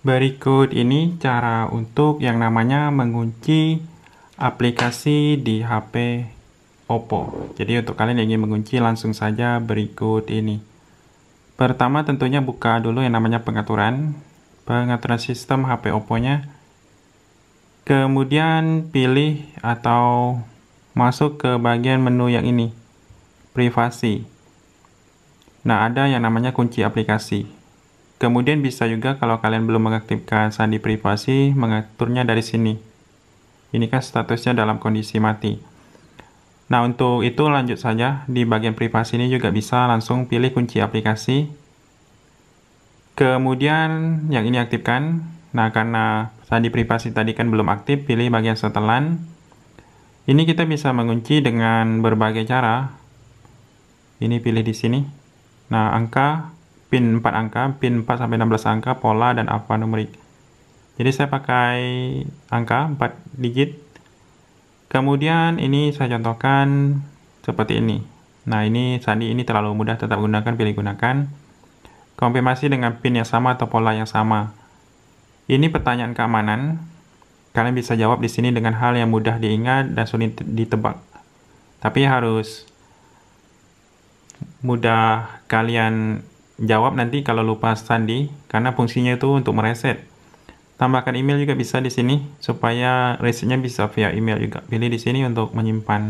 Berikut ini cara untuk yang namanya mengunci aplikasi di HP Oppo. Jadi untuk kalian yang ingin mengunci langsung saja berikut ini. Pertama tentunya buka dulu yang namanya pengaturan. Pengaturan sistem HP Oppo-nya. Kemudian pilih atau masuk ke bagian menu yang ini. Privasi. Nah, ada yang namanya kunci aplikasi. Kemudian bisa juga kalau kalian belum mengaktifkan sandi privasi, mengaturnya dari sini. Ini kan statusnya dalam kondisi mati. Nah, untuk itu lanjut saja. Di bagian privasi ini juga bisa langsung pilih kunci aplikasi. Kemudian yang ini aktifkan. Nah, karena sandi privasi tadi kan belum aktif, pilih bagian setelan. Ini kita bisa mengunci dengan berbagai cara. Ini pilih di sini. Nah, angka pin 4 angka, pin 4 sampai 16 angka, pola dan numerik. Jadi saya pakai angka 4 digit. Kemudian ini saya contohkan seperti ini. Nah, ini sandi ini terlalu mudah, tetap gunakan pilih gunakan. Konfirmasi dengan pin yang sama atau pola yang sama. Ini pertanyaan keamanan. Kalian bisa jawab di sini dengan hal yang mudah diingat dan sulit ditebak. Tapi harus mudah kalian jawab nanti kalau lupa sandi karena fungsinya itu untuk mereset tambahkan email juga bisa di sini supaya resetnya bisa via email juga pilih di sini untuk menyimpan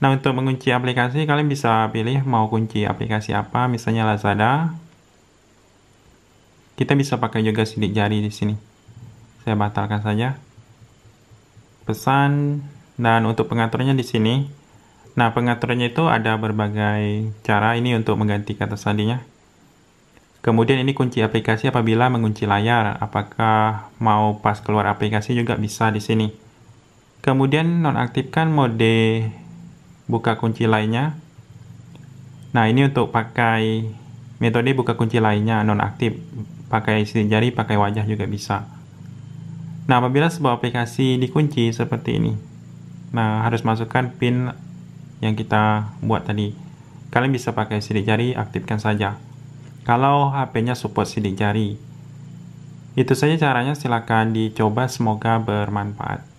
nah untuk mengunci aplikasi kalian bisa pilih mau kunci aplikasi apa misalnya Lazada kita bisa pakai juga sidik jari di sini saya batalkan saja pesan dan untuk pengaturnya di sini Nah, pengaturannya itu ada berbagai cara ini untuk mengganti kata sandinya. Kemudian ini kunci aplikasi apabila mengunci layar, apakah mau pas keluar aplikasi juga bisa di sini. Kemudian nonaktifkan mode buka kunci lainnya. Nah, ini untuk pakai metode buka kunci lainnya nonaktif, pakai sidik jari, pakai wajah juga bisa. Nah, apabila sebuah aplikasi dikunci seperti ini. Nah, harus masukkan pin yang kita buat tadi. Kalian bisa pakai sidik jari, aktifkan saja. Kalau HP-nya support sidik jari. Itu saja caranya, silahkan dicoba, semoga bermanfaat.